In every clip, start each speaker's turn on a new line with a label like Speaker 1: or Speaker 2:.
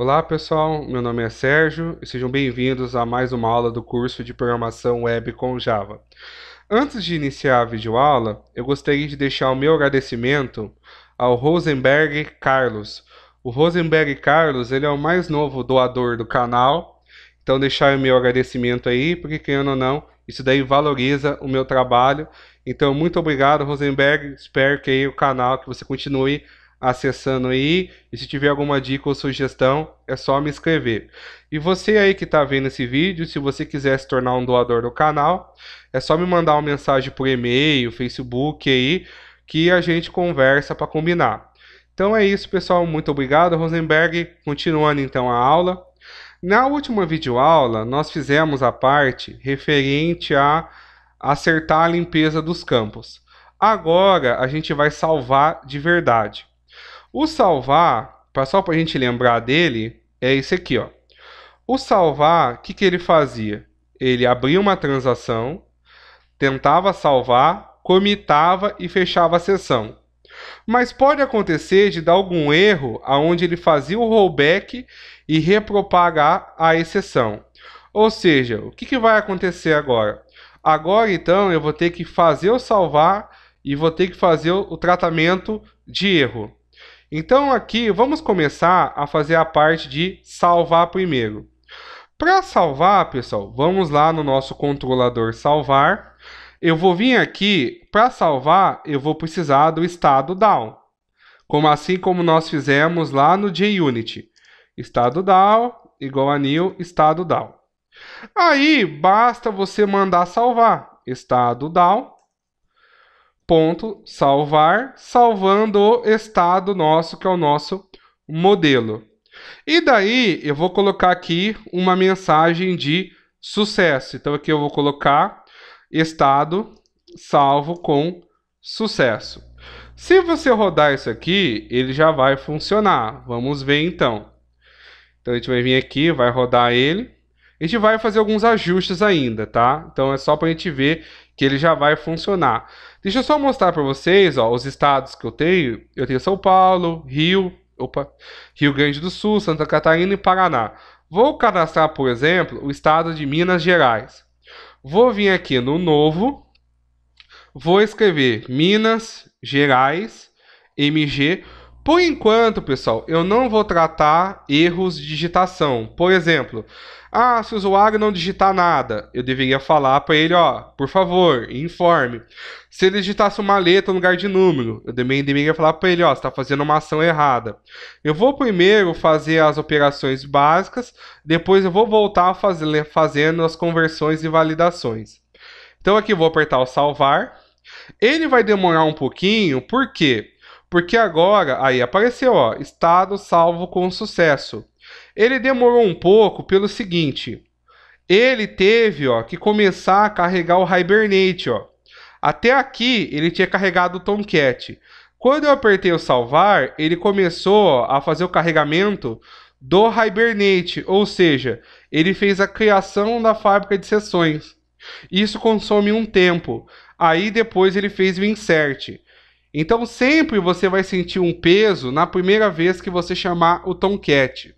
Speaker 1: Olá pessoal, meu nome é Sérgio e sejam bem-vindos a mais uma aula do curso de Programação Web com Java. Antes de iniciar a videoaula, eu gostaria de deixar o meu agradecimento ao Rosenberg Carlos. O Rosenberg Carlos ele é o mais novo doador do canal, então deixar o meu agradecimento aí, porque querendo ou não, isso daí valoriza o meu trabalho. Então muito obrigado Rosenberg, espero que o canal que você continue acessando aí. E se tiver alguma dica ou sugestão, é só me escrever. E você aí que está vendo esse vídeo, se você quiser se tornar um doador do canal, é só me mandar uma mensagem por e-mail, Facebook aí, que a gente conversa para combinar. Então é isso, pessoal. Muito obrigado, Rosenberg. Continuando então a aula. Na última videoaula, nós fizemos a parte referente a acertar a limpeza dos campos. Agora a gente vai salvar de verdade. O salvar, só para a gente lembrar dele, é esse aqui, ó. O salvar, o que, que ele fazia? Ele abria uma transação, tentava salvar, comitava e fechava a sessão. Mas pode acontecer de dar algum erro aonde ele fazia o rollback e repropagar a exceção. Ou seja, o que, que vai acontecer agora? Agora então eu vou ter que fazer o salvar e vou ter que fazer o tratamento de erro. Então aqui vamos começar a fazer a parte de salvar primeiro. Para salvar, pessoal, vamos lá no nosso controlador salvar. Eu vou vir aqui, para salvar, eu vou precisar do estado down. Como assim como nós fizemos lá no JUnit. Estado down igual a new estado down. Aí basta você mandar salvar estado down ponto salvar, salvando o estado nosso, que é o nosso modelo. E daí eu vou colocar aqui uma mensagem de sucesso. Então aqui eu vou colocar estado salvo com sucesso. Se você rodar isso aqui, ele já vai funcionar. Vamos ver então. Então a gente vai vir aqui, vai rodar ele. A gente vai fazer alguns ajustes ainda, tá? Então é só para a gente ver que ele já vai funcionar. Deixa eu só mostrar para vocês, ó, os estados que eu tenho. Eu tenho São Paulo, Rio, opa, Rio Grande do Sul, Santa Catarina e Paraná. Vou cadastrar, por exemplo, o estado de Minas Gerais. Vou vir aqui no novo, vou escrever Minas Gerais MG. Por enquanto, pessoal, eu não vou tratar erros de digitação. Por exemplo, ah, se o usuário não digitar nada, eu deveria falar para ele, ó, por favor, informe. Se ele digitasse uma letra no lugar de número, eu também deveria falar para ele, ó, está fazendo uma ação errada. Eu vou primeiro fazer as operações básicas, depois eu vou voltar fazer, fazendo as conversões e validações. Então aqui vou apertar o salvar. Ele vai demorar um pouquinho, por quê? Porque agora, aí apareceu, ó, estado salvo com sucesso. Ele demorou um pouco pelo seguinte, ele teve, ó, que começar a carregar o Hibernate, ó. Até aqui ele tinha carregado o Tomcat. Quando eu apertei o salvar, ele começou a fazer o carregamento do Hibernate, ou seja, ele fez a criação da fábrica de sessões. Isso consome um tempo. Aí depois ele fez o insert. Então sempre você vai sentir um peso na primeira vez que você chamar o Tomcat.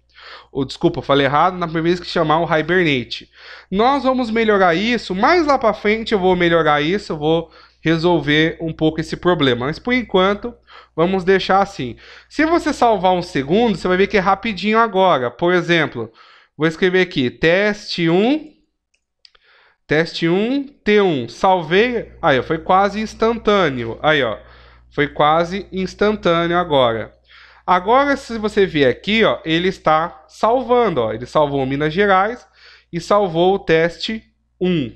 Speaker 1: Ou desculpa, falei errado, na primeira vez que chamar o Hibernate. Nós vamos melhorar isso, mais lá para frente eu vou melhorar isso, eu vou resolver um pouco esse problema. Mas por enquanto, vamos deixar assim. Se você salvar um segundo, você vai ver que é rapidinho agora. Por exemplo, vou escrever aqui teste 1 teste 1 T1. Salvei. Aí, foi quase instantâneo. Aí, ó. Foi quase instantâneo agora. Agora, se você ver aqui, ó, ele está salvando. Ó, ele salvou Minas Gerais e salvou o teste 1.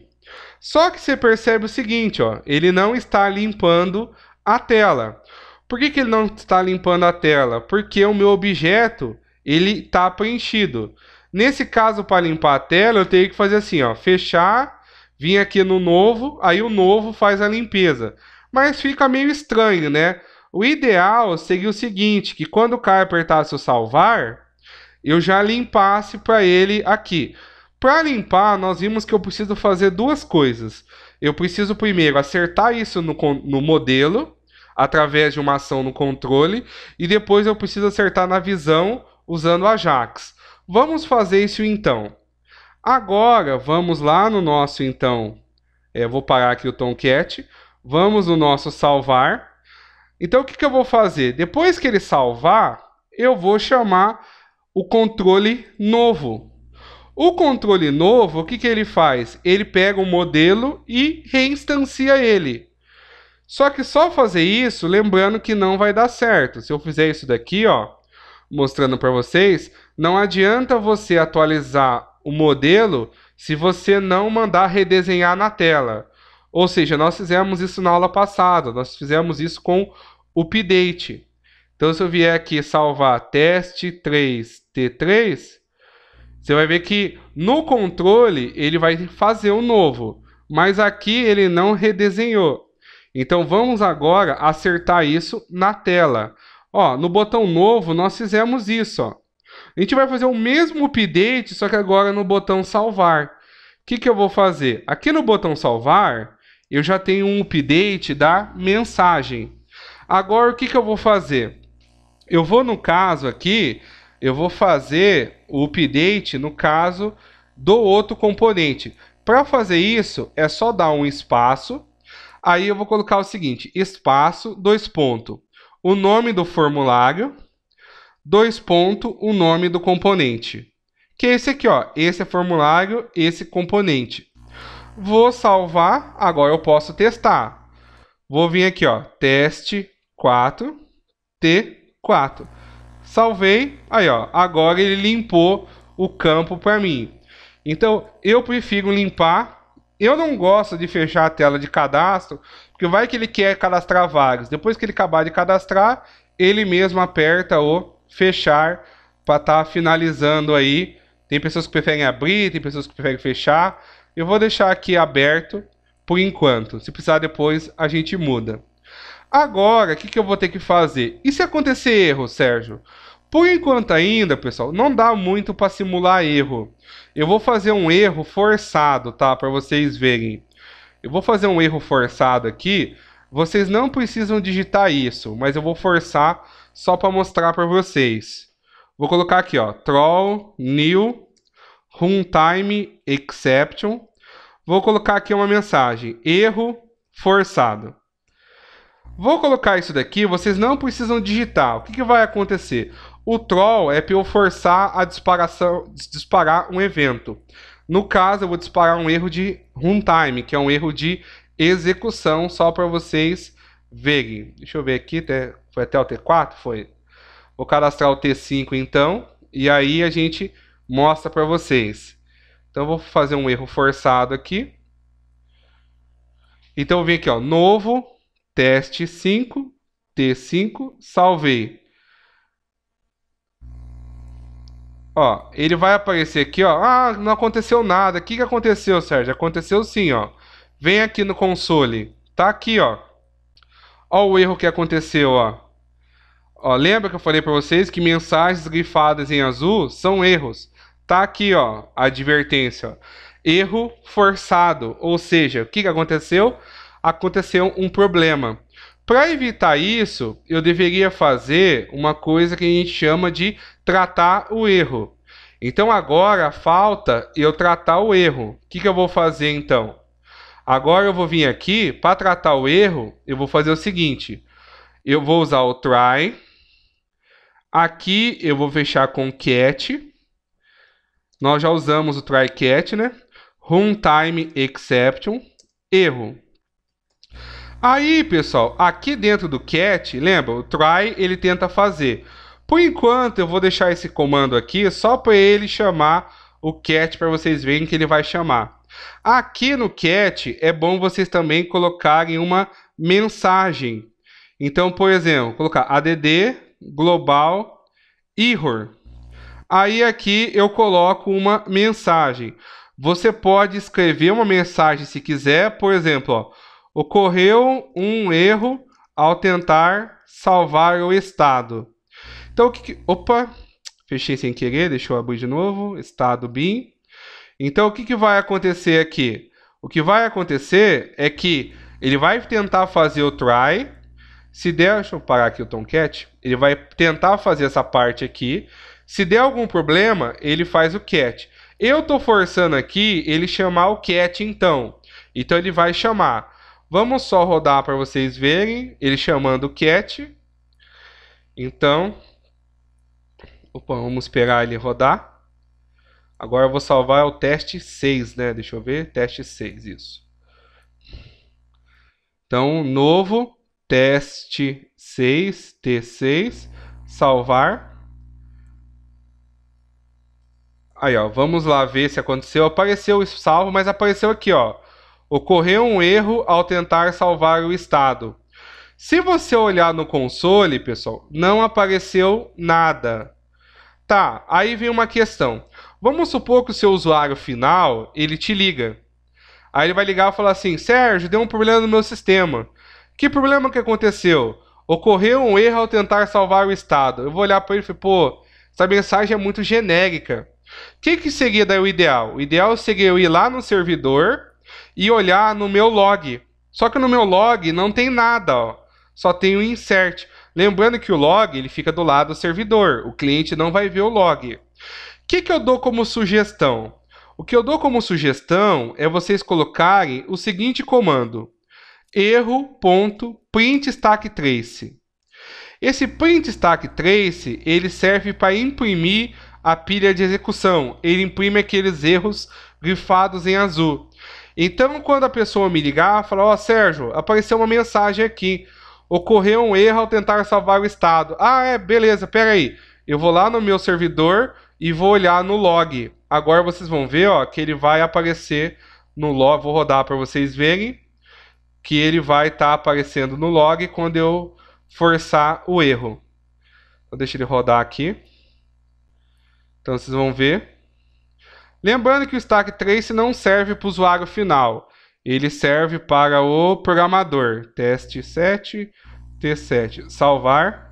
Speaker 1: Só que você percebe o seguinte, ó, ele não está limpando a tela. Por que, que ele não está limpando a tela? Porque o meu objeto ele está preenchido. Nesse caso, para limpar a tela, eu tenho que fazer assim, ó, fechar, vir aqui no novo, aí o novo faz a limpeza mas fica meio estranho, né? O ideal seria o seguinte, que quando o cara apertasse o salvar, eu já limpasse para ele aqui. Para limpar, nós vimos que eu preciso fazer duas coisas. Eu preciso primeiro acertar isso no, no modelo, através de uma ação no controle, e depois eu preciso acertar na visão usando a Ajax. Vamos fazer isso então. Agora, vamos lá no nosso então. É, vou parar aqui o Tomcat. Vamos no nosso salvar. Então, o que, que eu vou fazer? Depois que ele salvar, eu vou chamar o controle novo. O controle novo, o que, que ele faz? Ele pega o um modelo e reinstancia ele. Só que só fazer isso, lembrando que não vai dar certo. Se eu fizer isso daqui, ó, mostrando para vocês, não adianta você atualizar o modelo se você não mandar redesenhar na tela. Ou seja, nós fizemos isso na aula passada, nós fizemos isso com update. Então, se eu vier aqui salvar teste 3T3, você vai ver que no controle ele vai fazer o um novo, mas aqui ele não redesenhou. Então, vamos agora acertar isso na tela. Ó, no botão novo nós fizemos isso, ó. A gente vai fazer o mesmo update, só que agora no botão salvar. O que, que eu vou fazer? Aqui no botão salvar, eu já tenho um update da mensagem. Agora, o que, que eu vou fazer? Eu vou, no caso aqui, eu vou fazer o update, no caso, do outro componente. Para fazer isso, é só dar um espaço. Aí eu vou colocar o seguinte, espaço, dois pontos, o nome do formulário, dois pontos, o nome do componente. Que é esse aqui, ó, esse é formulário, esse componente. Vou salvar. Agora eu posso testar. Vou vir aqui, ó. Teste 4. T4. Salvei. Aí, ó. Agora ele limpou o campo para mim. Então, eu prefiro limpar. Eu não gosto de fechar a tela de cadastro, porque vai que ele quer cadastrar vários. Depois que ele acabar de cadastrar, ele mesmo aperta o fechar para estar tá finalizando aí. Tem pessoas que preferem abrir, tem pessoas que preferem fechar. Eu vou deixar aqui aberto por enquanto. Se precisar depois, a gente muda. Agora, o que, que eu vou ter que fazer? E se acontecer erro, Sérgio? Por enquanto ainda, pessoal, não dá muito para simular erro. Eu vou fazer um erro forçado, tá? Para vocês verem. Eu vou fazer um erro forçado aqui. Vocês não precisam digitar isso, mas eu vou forçar só para mostrar para vocês. Vou colocar aqui, ó, troll new runtime exception. Vou colocar aqui uma mensagem, erro forçado. Vou colocar isso daqui, vocês não precisam digitar. O que, que vai acontecer? O troll é para eu forçar a disparação, disparar um evento. No caso, eu vou disparar um erro de runtime, que é um erro de execução, só para vocês verem. Deixa eu ver aqui, foi até o T4? Foi. Vou cadastrar o T5 então, e aí a gente mostra para vocês. Então eu vou fazer um erro forçado aqui. Então eu vim aqui, ó, novo, teste 5, T5, salvei. Ó, ele vai aparecer aqui, ó. Ah, não aconteceu nada. O que, que aconteceu, Sérgio? Aconteceu sim, ó. Vem aqui no console. Tá aqui, ó. Ó o erro que aconteceu, ó. ó lembra que eu falei para vocês que mensagens grifadas em azul são erros. Tá aqui, ó, a advertência. Erro forçado, ou seja, o que, que aconteceu? Aconteceu um problema. Para evitar isso, eu deveria fazer uma coisa que a gente chama de tratar o erro. Então agora falta eu tratar o erro. O que, que eu vou fazer então? Agora eu vou vir aqui, para tratar o erro, eu vou fazer o seguinte. Eu vou usar o try. Aqui eu vou fechar com cat. Nós já usamos o try catch, né? Runtime exception, erro. Aí, pessoal, aqui dentro do cat, lembra, o try ele tenta fazer. Por enquanto, eu vou deixar esse comando aqui só para ele chamar o cat para vocês verem que ele vai chamar. Aqui no cat é bom vocês também colocarem uma mensagem. Então, por exemplo, colocar add global error. Aí aqui eu coloco uma mensagem. Você pode escrever uma mensagem se quiser, por exemplo, ó, ocorreu um erro ao tentar salvar o estado. Então, o que, que opa, fechei sem querer, deixa eu abrir de novo, estado BIM. Então, o que, que vai acontecer aqui? O que vai acontecer é que ele vai tentar fazer o try, se der, deixa eu parar aqui o Tomcat, ele vai tentar fazer essa parte aqui, se der algum problema, ele faz o cat. Eu estou forçando aqui ele chamar o cat então. Então ele vai chamar. Vamos só rodar para vocês verem ele chamando o cat. Então, opa, vamos esperar ele rodar. Agora eu vou salvar o teste 6, né? Deixa eu ver, teste 6, isso. Então, novo, teste 6, T6, salvar. Aí, ó, vamos lá ver se aconteceu. Apareceu o salvo, mas apareceu aqui, ó. Ocorreu um erro ao tentar salvar o estado. Se você olhar no console, pessoal, não apareceu nada. Tá, aí vem uma questão. Vamos supor que o seu usuário final, ele te liga. Aí ele vai ligar e falar assim, Sérgio, deu um problema no meu sistema. Que problema que aconteceu? Ocorreu um erro ao tentar salvar o estado. Eu vou olhar para ele e falar, pô, essa mensagem é muito genérica. O que, que seria daí o ideal? O ideal seria eu ir lá no servidor e olhar no meu log. Só que no meu log não tem nada, ó. só tem o insert. Lembrando que o log ele fica do lado do servidor, o cliente não vai ver o log. O que, que eu dou como sugestão? O que eu dou como sugestão é vocês colocarem o seguinte comando: erro.printStackTrace. Esse printStackTrace ele serve para imprimir a pilha de execução. Ele imprime aqueles erros grifados em azul. Então, quando a pessoa me ligar, falar: Ó, oh, Sérgio, apareceu uma mensagem aqui. Ocorreu um erro ao tentar salvar o estado. Ah, é, beleza, pera aí. Eu vou lá no meu servidor e vou olhar no log. Agora vocês vão ver ó, que ele vai aparecer no log. Vou rodar para vocês verem que ele vai estar tá aparecendo no log quando eu forçar o erro. Então, deixa ele rodar aqui. Então vocês vão ver. Lembrando que o stack trace não serve para o usuário final. Ele serve para o programador. Teste 7, T7. Salvar.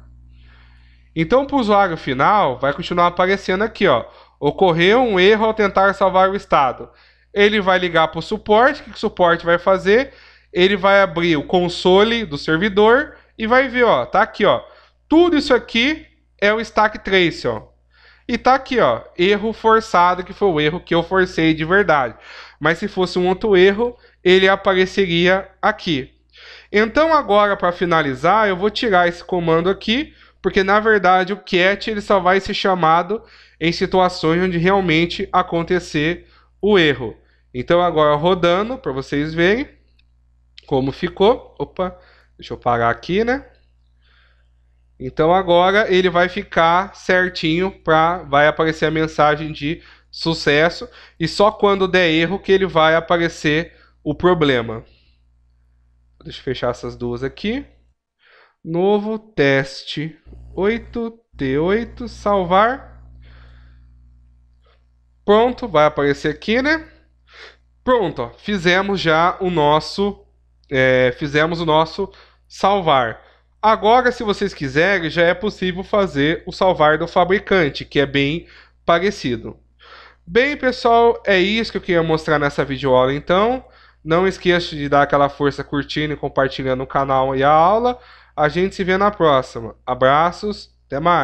Speaker 1: Então, para o usuário final, vai continuar aparecendo aqui, ó. Ocorreu um erro ao tentar salvar o estado. Ele vai ligar para o suporte. O que o suporte vai fazer? Ele vai abrir o console do servidor e vai ver, ó, tá aqui, ó. Tudo isso aqui é o stack trace, ó. E tá aqui, ó, erro forçado, que foi o erro que eu forcei de verdade. Mas se fosse um outro erro, ele apareceria aqui. Então agora para finalizar, eu vou tirar esse comando aqui, porque na verdade o cat ele só vai ser chamado em situações onde realmente acontecer o erro. Então agora rodando para vocês verem como ficou. Opa, deixa eu parar aqui, né? Então agora ele vai ficar certinho para vai aparecer a mensagem de sucesso e só quando der erro que ele vai aparecer o problema. Deixa eu fechar essas duas aqui. Novo teste 8T8 salvar. Pronto, vai aparecer aqui, né? Pronto, ó, fizemos já o nosso é, fizemos o nosso salvar. Agora, se vocês quiserem, já é possível fazer o salvar do fabricante, que é bem parecido. Bem, pessoal, é isso que eu queria mostrar nessa videoaula, então. Não esqueça de dar aquela força curtindo e compartilhando o canal e a aula. A gente se vê na próxima. Abraços, até mais!